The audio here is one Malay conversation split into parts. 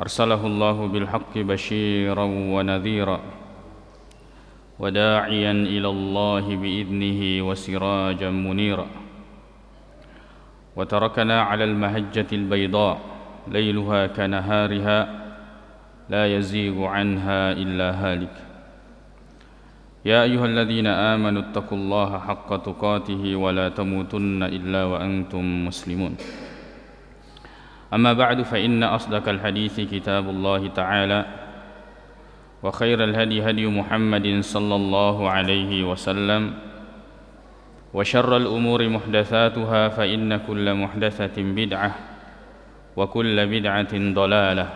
أرسله الله بالحق بشيرا ونذيرا وداعيا إلى الله بإذنه وسراجا منيرا وتركنا على المهجة البيضاء ليلها كنهارها لا يزيغ عنها إلا هالك يا أيها الذين آمنوا اتقوا الله حق تقاته ولا تموتن إلا وأنتم مسلمون أما بعد فإن أصدق الحديث كتاب الله تعالى وخير الهدي هدي محمد صلى الله عليه وسلم وشر الأمور محدثاتها فإن كل محدثة بدعة وكل بدعة ضلالة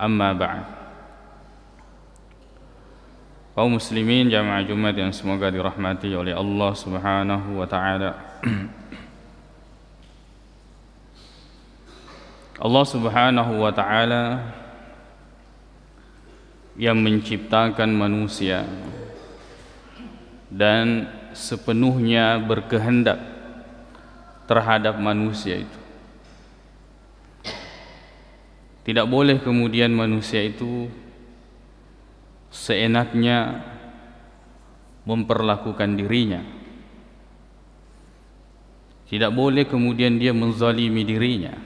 أما بعد أو muslimin jamaah Jumat yang semoga dirahmati oleh Allah Subhanahu wa taala. Allah Subhanahu wa taala yang menciptakan manusia dan sepenuhnya berkehendak terhadap manusia itu. Tidak boleh kemudian manusia itu seenaknya memperlakukan dirinya. Tidak boleh kemudian dia menzalimi dirinya. Tidak boleh dirinya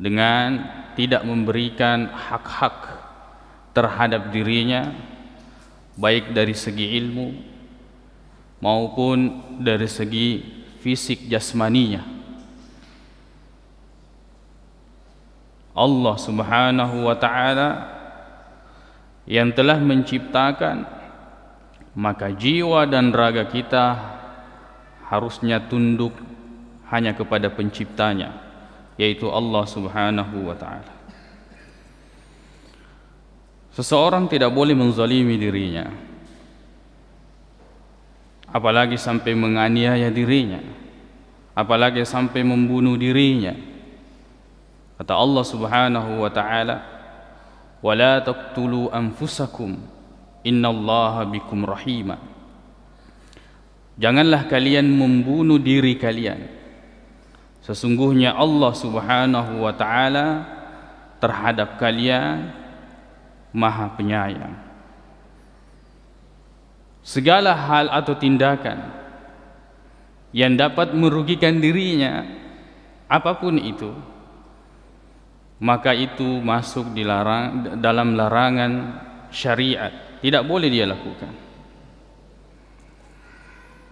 dengan tidak memberikan hak-hak terhadap dirinya baik dari segi ilmu maupun dari segi fisik jasmaninya Allah Subhanahu wa taala yang telah menciptakan maka jiwa dan raga kita harusnya tunduk hanya kepada penciptanya yaitu Allah Subhanahu wa taala. Seseorang tidak boleh menzalimi dirinya. Apalagi sampai menganiaya dirinya. Apalagi sampai membunuh dirinya. Kata Allah Subhanahu wa taala, "Wa la taqtulu anfusakum innallaha bikum rahima." Janganlah kalian membunuh diri kalian sesungguhnya Allah Subhanahu wa taala terhadap kalian Maha Penyayang. Segala hal atau tindakan yang dapat merugikan dirinya apapun itu maka itu masuk dilarang dalam larangan syariat, tidak boleh dia lakukan.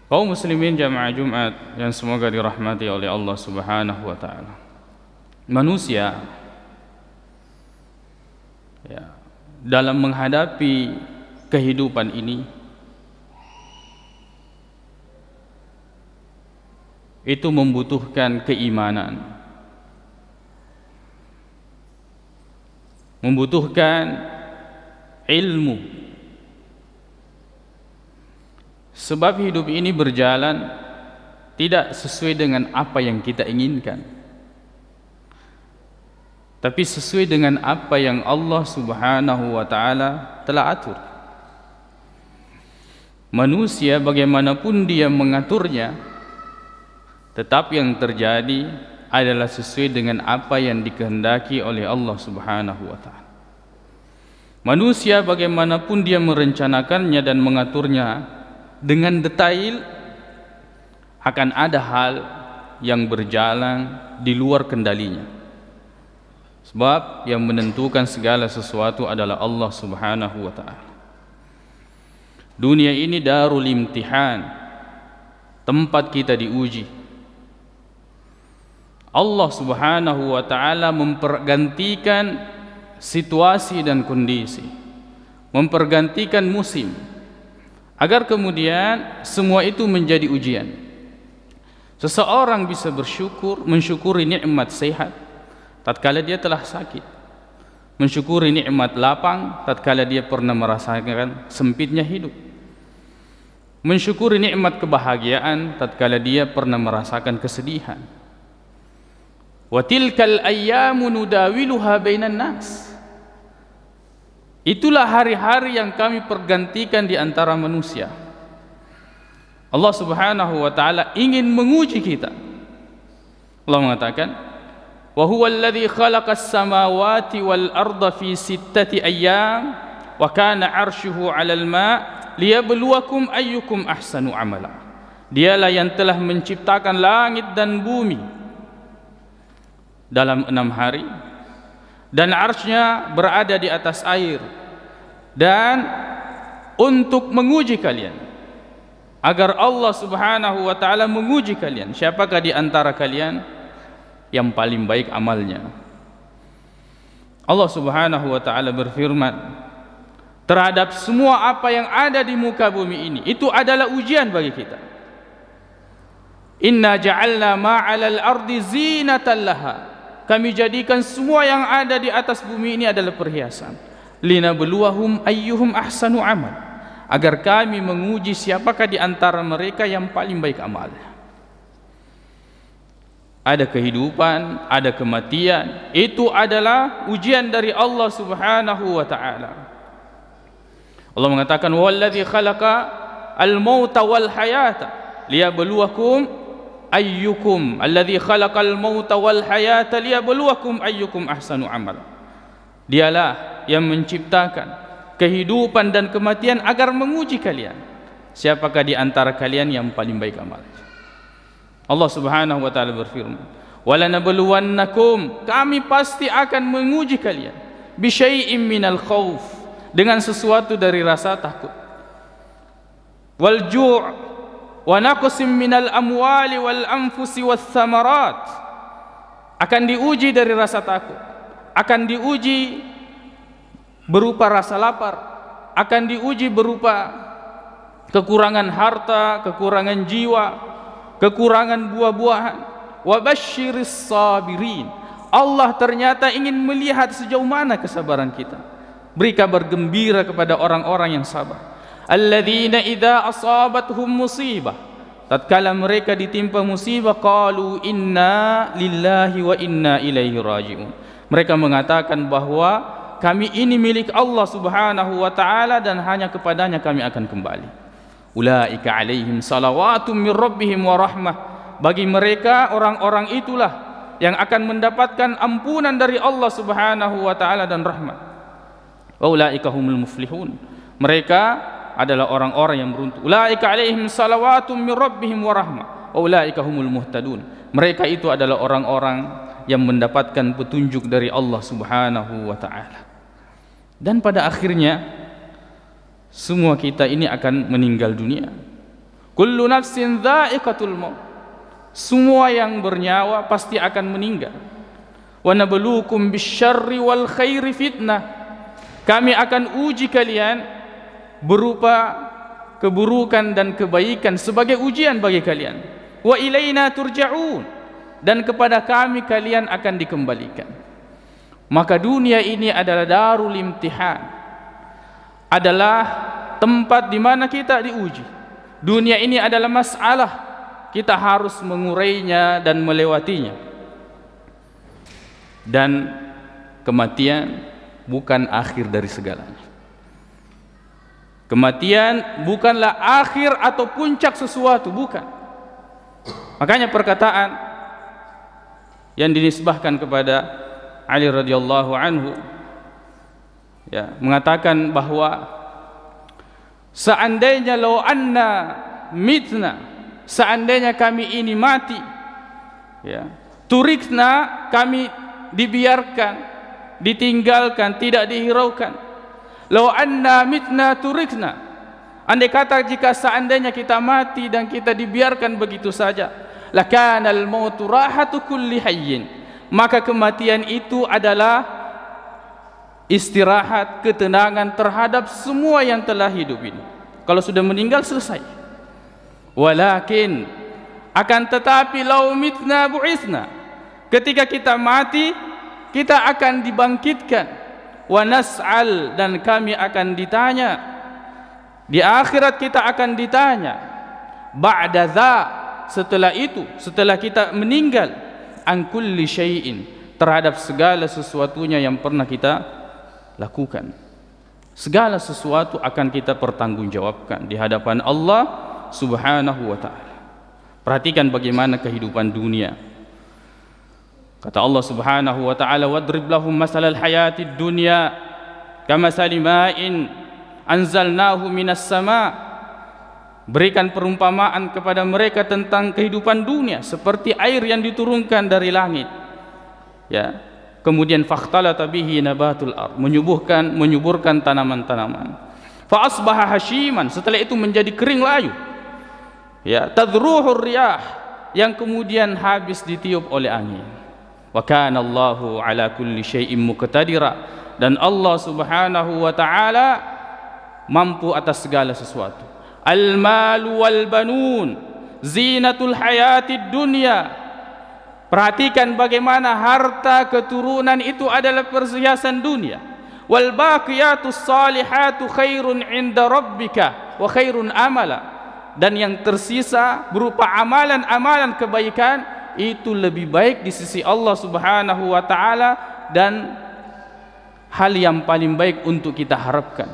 Kau muslimin jamaah Jumat yang semoga dirahmati oleh Allah Subhanahu wa taala. Manusia ya, dalam menghadapi kehidupan ini itu membutuhkan keimanan. Membutuhkan ilmu sebab hidup ini berjalan tidak sesuai dengan apa yang kita inginkan. Tapi sesuai dengan apa yang Allah Subhanahu wa taala telah atur. Manusia bagaimanapun dia mengaturnya tetap yang terjadi adalah sesuai dengan apa yang dikehendaki oleh Allah Subhanahu wa taala. Manusia bagaimanapun dia merencanakannya dan mengaturnya, dengan detail akan ada hal yang berjalan di luar kendalinya sebab yang menentukan segala sesuatu adalah Allah Subhanahu wa taala dunia ini darul imtihan tempat kita diuji Allah Subhanahu wa taala mempergantikan situasi dan kondisi mempergantikan musim agar kemudian semua itu menjadi ujian seseorang bisa bersyukur mensyukuri nikmat sehat tatkala dia telah sakit mensyukuri nikmat lapang tatkala dia pernah merasakan sempitnya hidup mensyukuri nikmat kebahagiaan tatkala dia pernah merasakan kesedihan wa tilkal ayyamu nudawiluha bainan nas Itulah hari-hari yang kami pergantikan di antara manusia. Allah Subhanahu wa taala ingin menguji kita. Allah mengatakan, "Wa huwal ladzi khalaqas samawati wal arda fi sittati ayyam wa kana 'arsyuhu 'alal ma' liyabluwakum ayyukum ahsanu 'amala." Dialah yang telah menciptakan langit dan bumi dalam enam hari dan arsnya berada di atas air dan untuk menguji kalian agar Allah subhanahu wa ta'ala menguji kalian siapakah di antara kalian yang paling baik amalnya Allah subhanahu wa ta'ala berfirman terhadap semua apa yang ada di muka bumi ini itu adalah ujian bagi kita inna ja'alna ma'alal ardi zinatan laha kami jadikan semua yang ada di atas bumi ini adalah perhiasan lina beluahum ayyuhum ahsanu amal agar kami menguji siapakah di antara mereka yang paling baik amalnya ada kehidupan, ada kematian. Itu adalah ujian dari Allah Subhanahu wa taala. Allah mengatakan, Wa "Wallazi khalaka al-mauta wal hayata liyabluwakum ayyukum alladhi khalaqal mauta wal hayata liyabluwakum ayyukum ahsanu amal dialah yang menciptakan kehidupan dan kematian agar menguji kalian siapakah di antara kalian yang paling baik amal Allah Subhanahu wa taala berfirman walanabluwannakum kami pasti akan menguji kalian bisyai'im minal khauf dengan sesuatu dari rasa takut wal ju' wa naqsim minal amwali wal anfusi was thamarat akan diuji dari rasa takut akan diuji berupa rasa lapar akan diuji berupa kekurangan harta kekurangan jiwa kekurangan buah-buahan wa basyiris sabirin Allah ternyata ingin melihat sejauh mana kesabaran kita beri kabar gembira kepada orang-orang yang sabar alladhina idza asabatuhum musibah tatkala mereka ditimpa musibah qalu inna lillahi wa inna ilaihi rajiun mereka mengatakan bahawa kami ini milik Allah Subhanahu wa taala dan hanya kepadanya kami akan kembali ulaika alaihim salawatum mir rabbihim wa rahmah bagi mereka orang-orang itulah yang akan mendapatkan ampunan dari Allah Subhanahu wa taala dan rahmat wa ulaika humul muflihun mereka adalah orang-orang yang beruntung. Ulaika alaihim salawatum min rabbihim wa rahmah. Ulaika humul muhtadun. Mereka itu adalah orang-orang yang mendapatkan petunjuk dari Allah Subhanahu wa taala. Dan pada akhirnya semua kita ini akan meninggal dunia. Kullu nafsin dha'iqatul maut. Semua yang bernyawa pasti akan meninggal. Wa nabluukum bisyarri wal khairi fitnah. Kami akan uji kalian berupa keburukan dan kebaikan sebagai ujian bagi kalian. Wa ilaina turja'un dan kepada kami kalian akan dikembalikan. Maka dunia ini adalah darul imtihan. Adalah tempat di mana kita diuji. Dunia ini adalah masalah. Kita harus mengurainya dan melewatinya. Dan kematian bukan akhir dari segalanya. Kematian bukanlah akhir atau puncak sesuatu, bukan. Makanya perkataan yang dinisbahkan kepada Ali radhiyallahu anhu ya, mengatakan bahawa seandainya lo anna mitna seandainya kami ini mati ya turikna kami dibiarkan ditinggalkan tidak dihiraukan Lo anna mitna turikna. Andai kata jika seandainya kita mati dan kita dibiarkan begitu saja, la kana al mautu rahatu Maka kematian itu adalah istirahat ketenangan terhadap semua yang telah hidup ini. Kalau sudah meninggal selesai. Walakin akan tetapi lau mitna buisna. Ketika kita mati, kita akan dibangkitkan wa nas'al dan kami akan ditanya di akhirat kita akan ditanya ba'da za setelah itu setelah kita meninggal an kulli syai'in terhadap segala sesuatunya yang pernah kita lakukan segala sesuatu akan kita pertanggungjawabkan di hadapan Allah subhanahu wa ta'ala perhatikan bagaimana kehidupan dunia Kata Allah Subhanahu wa taala wadrib lahum masalal hayatid dunya kama salima'in anzalnahu minas sama berikan perumpamaan kepada mereka tentang kehidupan dunia seperti air yang diturunkan dari langit ya kemudian fakhtala tabihi nabatul ard menyubuhkan menyuburkan tanaman-tanaman fa asbaha hasyiman setelah itu menjadi kering layu ya tadruhur riyah yang kemudian habis ditiup oleh angin wa kana Allahu ala kulli syai'in muqtadira dan Allah Subhanahu wa taala mampu atas segala sesuatu al mal wal banun zinatul hayatid dunya perhatikan bagaimana harta keturunan itu adalah perhiasan dunia wal baqiyatus salihatu khairun inda rabbika wa khairun amala dan yang tersisa berupa amalan-amalan kebaikan itu lebih baik di sisi Allah Subhanahu wa taala dan hal yang paling baik untuk kita harapkan.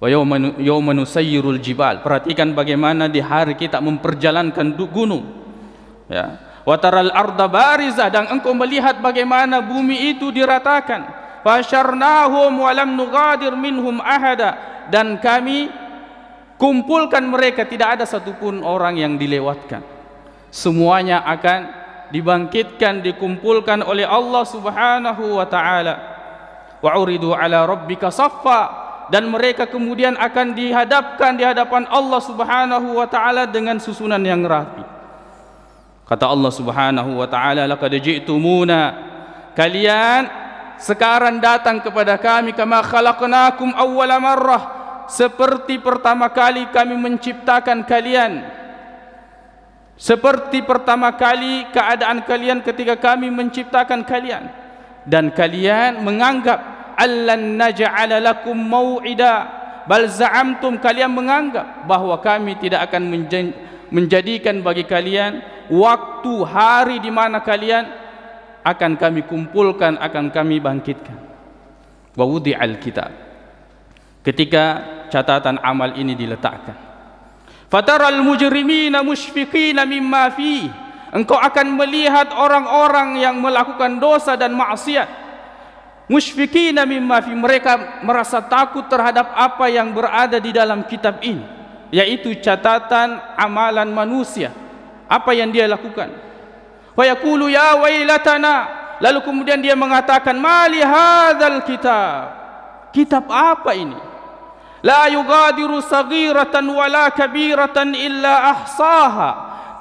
Wa yawma nusayyirul jibal. Perhatikan bagaimana di hari kita memperjalankan gunung. Ya. Wa taral arda barizah dan engkau melihat bagaimana bumi itu diratakan. Fa syarnahum wa lam nugadir minhum ahada dan kami kumpulkan mereka tidak ada satupun orang yang dilewatkan semuanya akan dibangkitkan dikumpulkan oleh Allah Subhanahu wa taala wa uridu ala rabbika saffa dan mereka kemudian akan dihadapkan di hadapan Allah Subhanahu wa taala dengan susunan yang rapi kata Allah Subhanahu wa taala laqad ji'tumuna kalian sekarang datang kepada kami kama khalaqnakum awwal marrah seperti pertama kali kami menciptakan kalian seperti pertama kali keadaan kalian ketika kami menciptakan kalian dan kalian menganggap allan naj'ala lakum mau'ida bal za'amtum kalian menganggap bahawa kami tidak akan menjadikan bagi kalian waktu hari di mana kalian akan kami kumpulkan akan kami bangkitkan wa wudi'al kitab ketika catatan amal ini diletakkan fataral mujrimina mushfiqina mimma fi engkau akan melihat orang-orang yang melakukan dosa dan maksiat mushfiqina mimma fi mereka merasa takut terhadap apa yang berada di dalam kitab ini yaitu catatan amalan manusia apa yang dia lakukan wa yaqulu ya wailatana lalu kemudian dia mengatakan mali hadzal kitab kitab apa ini La yugadiru saghiratan wala kabiratan illa ahsaha.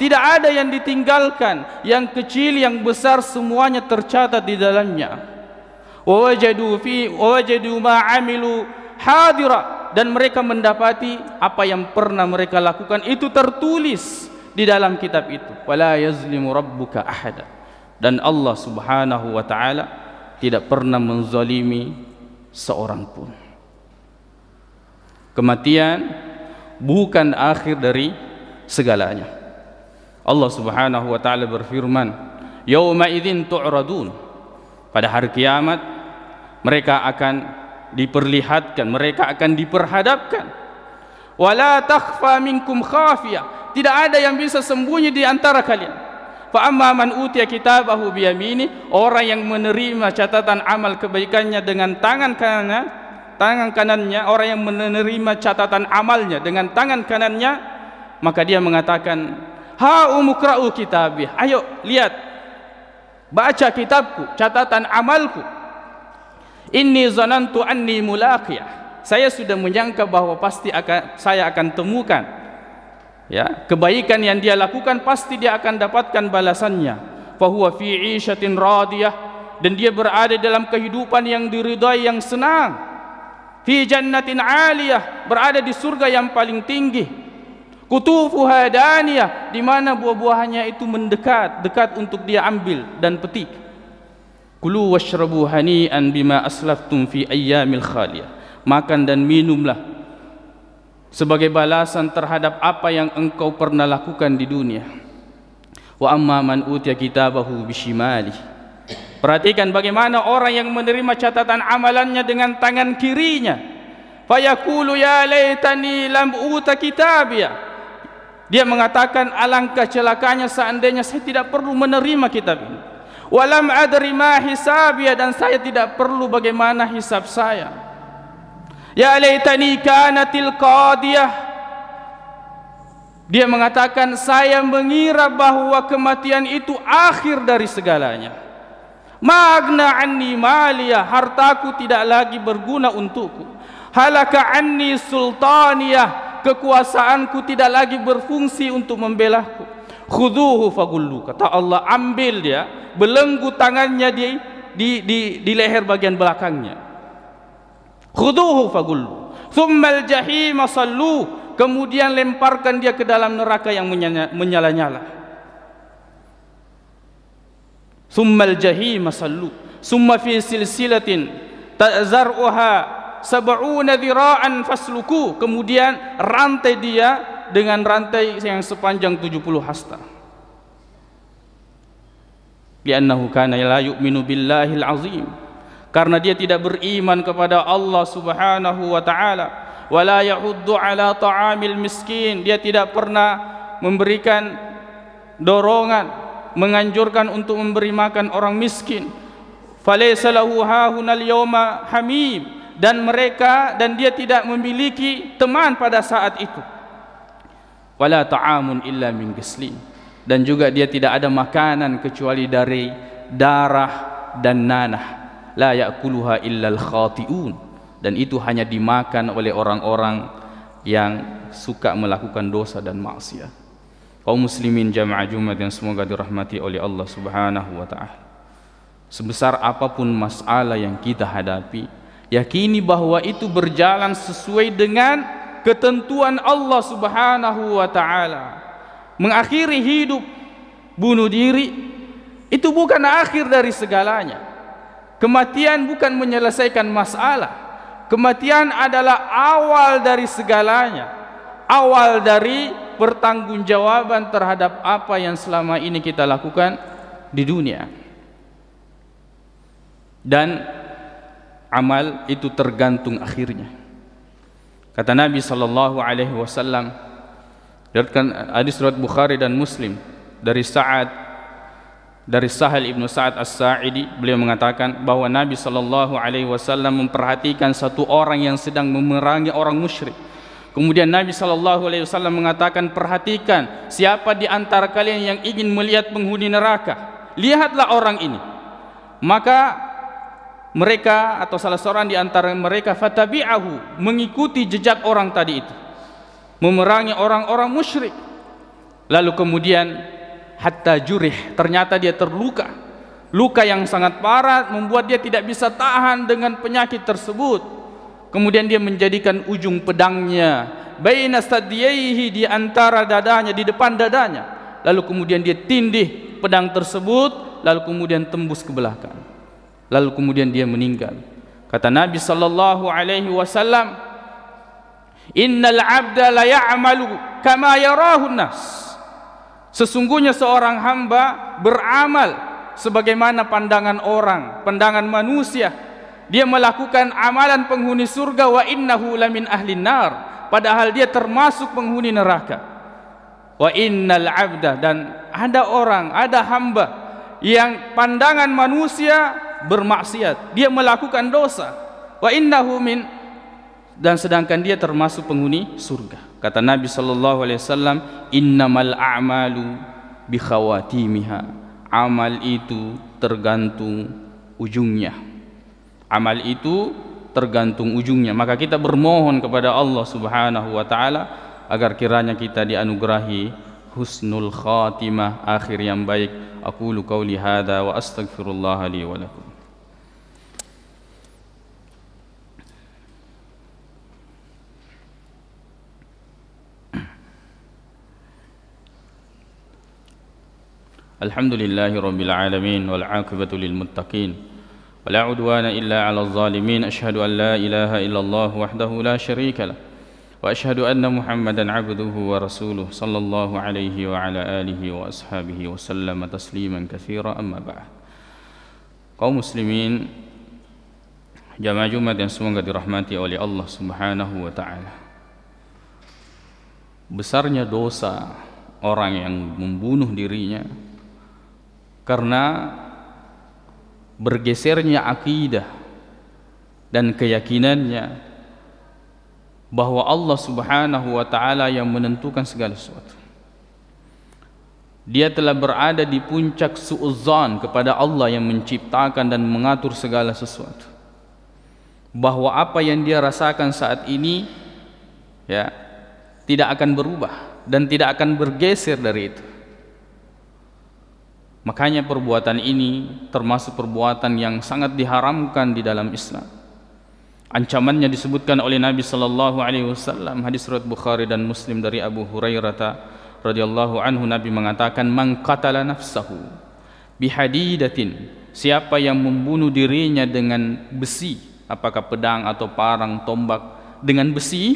Tidak ada yang ditinggalkan, yang kecil yang besar semuanya tercatat di dalamnya. Wa wajadu fi wa wajadu ma amilu hadira dan mereka mendapati apa yang pernah mereka lakukan itu tertulis di dalam kitab itu. Wala yazlimu rabbuka ahada. Dan Allah Subhanahu wa taala tidak pernah menzalimi seorang pun kematian bukan akhir dari segalanya Allah Subhanahu wa taala berfirman yauma idzin tu'radun pada hari kiamat mereka akan diperlihatkan mereka akan diperhadapkan wala takhfa minkum khafiya tidak ada yang bisa sembunyi di antara kalian fa amma man utiya kitabahu bi yamini orang yang menerima catatan amal kebaikannya dengan tangan kanannya tangan kanannya orang yang menerima catatan amalnya dengan tangan kanannya maka dia mengatakan ha umukra'u kitabi ayo lihat baca kitabku catatan amalku inni zanantu anni mulaqiyah saya sudah menyangka bahawa pasti akan, saya akan temukan ya kebaikan yang dia lakukan pasti dia akan dapatkan balasannya fa huwa fi 'ishatin radiyah dan dia berada dalam kehidupan yang diridai yang senang fi jannatin aliyah berada di surga yang paling tinggi kutufu hadania di mana buah-buahannya itu mendekat dekat untuk dia ambil dan petik kulu washrabu hani'an bima aslaftum fi ayyamil khaliyah makan dan minumlah sebagai balasan terhadap apa yang engkau pernah lakukan di dunia wa amma man utiya kitabahu bishimalihi Perhatikan bagaimana orang yang menerima catatan amalannya dengan tangan kirinya. Fayaqulu ya laitani lam uta kitabiyah. Dia mengatakan alangkah celakanya seandainya saya tidak perlu menerima kitab ini. Walam adri ma hisabiyah dan saya tidak perlu bagaimana hisab saya. Ya laitani kanatil qadiyah. Dia mengatakan saya mengira bahawa kematian itu akhir dari segalanya. Magna anni maliyah Hartaku tidak lagi berguna untukku Halaka anni sultaniyah Kekuasaanku tidak lagi berfungsi untuk membelahku Khuduhu fagullu Kata Allah ambil dia Belenggu tangannya di, di, di, di leher bagian belakangnya Khuduhu fagullu Thummal jahima sallu Kemudian lemparkan dia ke dalam neraka yang menyala-nyala menyala thumma al-jahim sallu fi silsilatin ta'zaruha sab'una dhira'an fasluku kemudian rantai dia dengan rantai yang sepanjang 70 hasta li'annahu kana la yu'minu billahi al-azim karena dia tidak beriman kepada Allah Subhanahu wa taala wala yahuddu ala ta'amil miskin dia tidak pernah memberikan dorongan menganjurkan untuk memberi makan orang miskin falaysa lahu hauna alyawma hamim dan mereka dan dia tidak memiliki teman pada saat itu wala ta'amun illa min ghislin dan juga dia tidak ada makanan kecuali dari darah dan nanah la yaquluha illa alkhatiun dan itu hanya dimakan oleh orang-orang yang suka melakukan dosa dan maksiat kaum muslimin jamaah Jumat yang semoga dirahmati oleh Allah Subhanahu wa taala. Sebesar apapun masalah yang kita hadapi, yakini bahwa itu berjalan sesuai dengan ketentuan Allah Subhanahu wa taala. Mengakhiri hidup bunuh diri itu bukan akhir dari segalanya. Kematian bukan menyelesaikan masalah. Kematian adalah awal dari segalanya. Awal dari pertanggungjawaban terhadap apa yang selama ini kita lakukan di dunia dan amal itu tergantung akhirnya kata Nabi saw. alaihi hadis riwayat Bukhari dan Muslim dari Sa'ad dari Sahal Ibn Sa'ad As-Sa'idi beliau mengatakan bahawa Nabi saw memperhatikan satu orang yang sedang memerangi orang musyrik Kemudian Nabi saw mengatakan, "Perhatikan siapa di antara kalian yang ingin melihat penghuni neraka. Lihatlah orang ini." Maka mereka atau salah seorang di antara mereka fatabi'ahu mengikuti jejak orang tadi itu. Memerangi orang-orang musyrik. Lalu kemudian hatta jurih, ternyata dia terluka. Luka yang sangat parah membuat dia tidak bisa tahan dengan penyakit tersebut kemudian dia menjadikan ujung pedangnya baina sadiyaihi di antara dadanya di depan dadanya lalu kemudian dia tindih pedang tersebut lalu kemudian tembus ke belakang lalu kemudian dia meninggal kata nabi sallallahu alaihi wasallam innal abda la ya'malu kama yarahu nas sesungguhnya seorang hamba beramal sebagaimana pandangan orang pandangan manusia dia melakukan amalan penghuni surga wa innahu lamin ahlin nar padahal dia termasuk penghuni neraka wa innal abda dan ada orang ada hamba yang pandangan manusia bermaksiat dia melakukan dosa wa innahu min dan sedangkan dia termasuk penghuni surga kata nabi sallallahu alaihi wasallam innamal a'malu bi khawatimiha amal itu tergantung ujungnya amal itu tergantung ujungnya maka kita bermohon kepada Allah Subhanahu wa taala agar kiranya kita dianugerahi husnul khatimah akhir yang baik aku lu qauli wa astaghfirullah li wa lakum Alhamdulillahi Rabbil Alamin Wal'akibatu lil muttaqin ولا عدوان إلا على الظالمين أشهد أن لا إله إلا الله وحده لا شريك له وأشهد أن محمدا عبده ورسوله صلى الله عليه وعلى آله وأصحابه وسلم تسليما كثيرا أما بعد kaum muslimin jamaah Jumat yang semoga dirahmati oleh Allah Subhanahu wa taala besarnya dosa orang yang membunuh dirinya karena bergesernya akidah dan keyakinannya bahawa Allah Subhanahu wa taala yang menentukan segala sesuatu. Dia telah berada di puncak suuzan kepada Allah yang menciptakan dan mengatur segala sesuatu. Bahawa apa yang dia rasakan saat ini ya tidak akan berubah dan tidak akan bergeser dari itu. Makanya perbuatan ini termasuk perbuatan yang sangat diharamkan di dalam Islam. Ancamannya disebutkan oleh Nabi sallallahu alaihi wasallam hadis riwayat Bukhari dan Muslim dari Abu Hurairah radhiyallahu anhu Nabi mengatakan man qatala nafsahu bihadidatin siapa yang membunuh dirinya dengan besi apakah pedang atau parang tombak dengan besi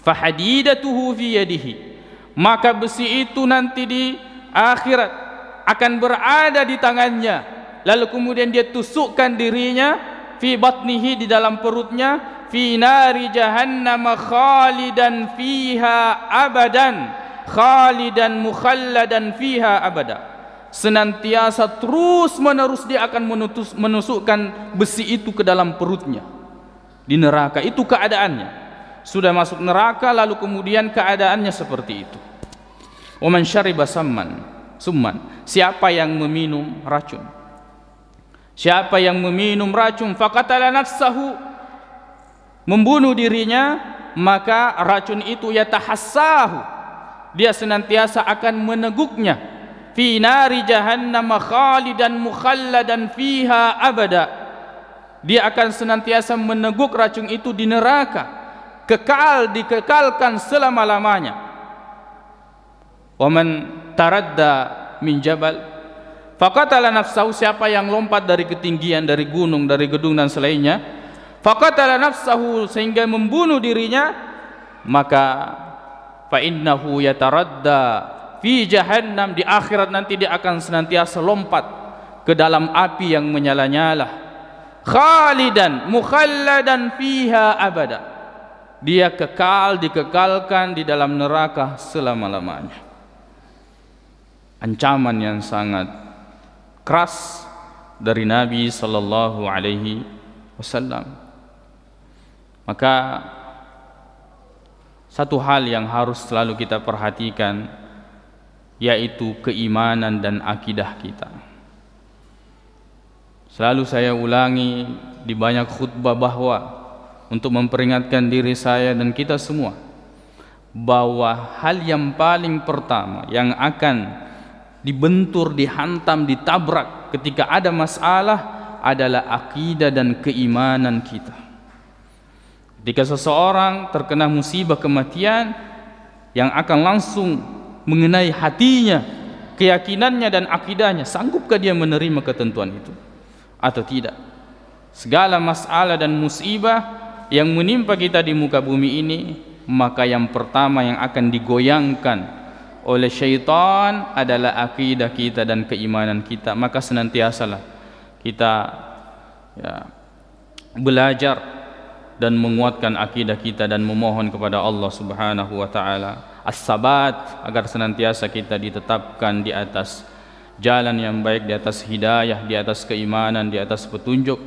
fahadidatuhu fi yadihi maka besi itu nanti di akhirat akan berada di tangannya lalu kemudian dia tusukkan dirinya fi batnihi di dalam perutnya fi nari jahannam khalidan fiha abadan khalidan mukhalladan fiha abada senantiasa terus menerus dia akan menutus, menusukkan besi itu ke dalam perutnya di neraka itu keadaannya sudah masuk neraka lalu kemudian keadaannya seperti itu wa man syariba samman summan siapa yang meminum racun siapa yang meminum racun faqatala nafsahu membunuh dirinya maka racun itu yatahassahu dia senantiasa akan meneguknya fi nari jahannam khalidan mukhalladan fiha abada dia akan senantiasa meneguk racun itu di neraka kekal dikekalkan selama-lamanya wa man taradda min jabal faqatala nafsahu siapa yang lompat dari ketinggian dari gunung dari gedung dan selainnya faqatala nafsahu sehingga membunuh dirinya maka fa innahu yataradda fi jahannam di akhirat nanti dia akan senantiasa lompat ke dalam api yang menyala-nyala khalidan mukhalladan fiha abada dia kekal dikekalkan di dalam neraka selama-lamanya ancaman yang sangat keras dari Nabi sallallahu alaihi wasallam. Maka satu hal yang harus selalu kita perhatikan yaitu keimanan dan akidah kita. Selalu saya ulangi di banyak khutbah bahwa untuk memperingatkan diri saya dan kita semua bahwa hal yang paling pertama yang akan dibentur, dihantam, ditabrak ketika ada masalah adalah akidah dan keimanan kita. Ketika seseorang terkena musibah kematian yang akan langsung mengenai hatinya, keyakinannya dan akidahnya, sanggupkah dia menerima ketentuan itu atau tidak? Segala masalah dan musibah yang menimpa kita di muka bumi ini, maka yang pertama yang akan digoyangkan oleh syaitan adalah akidah kita dan keimanan kita maka senantiasalah kita ya, belajar dan menguatkan akidah kita dan memohon kepada Allah Subhanahu wa taala as-sabat agar senantiasa kita ditetapkan di atas jalan yang baik di atas hidayah di atas keimanan di atas petunjuk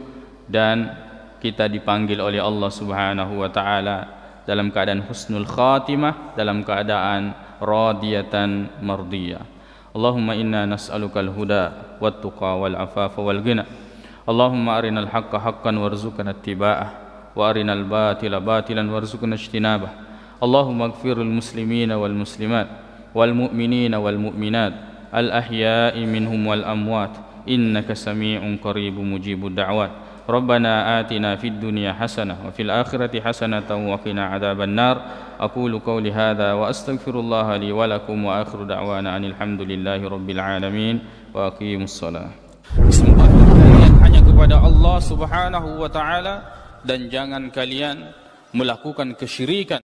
dan kita dipanggil oleh Allah Subhanahu wa taala dalam keadaan husnul khatimah dalam keadaan radiyatan mardiyah Allahumma inna nas'alukal huda wat tuqa wal afafa wal ghina Allahumma arinal haqqa haqqan warzuqna ittiba'ah wa arinal batila batilan warzuqna ijtinabah Allahumma ighfiril muslimina wal muslimat wal mu'minina wal mu'minat al ahya'i minhum wal amwat innaka samii'un qaribun mujibud da'wat ربنا آتنا في الدنيا حسنة وفي الآخرة حسنة وقنا عذاب النار أقول قولي هذا وأستغفر الله لي ولكم وآخر دعوانا أن الحمد لله رب العالمين وأقيم الصلاة بسم الله hanya kepada Allah Subhanahu wa taala dan jangan kalian melakukan kesyirikan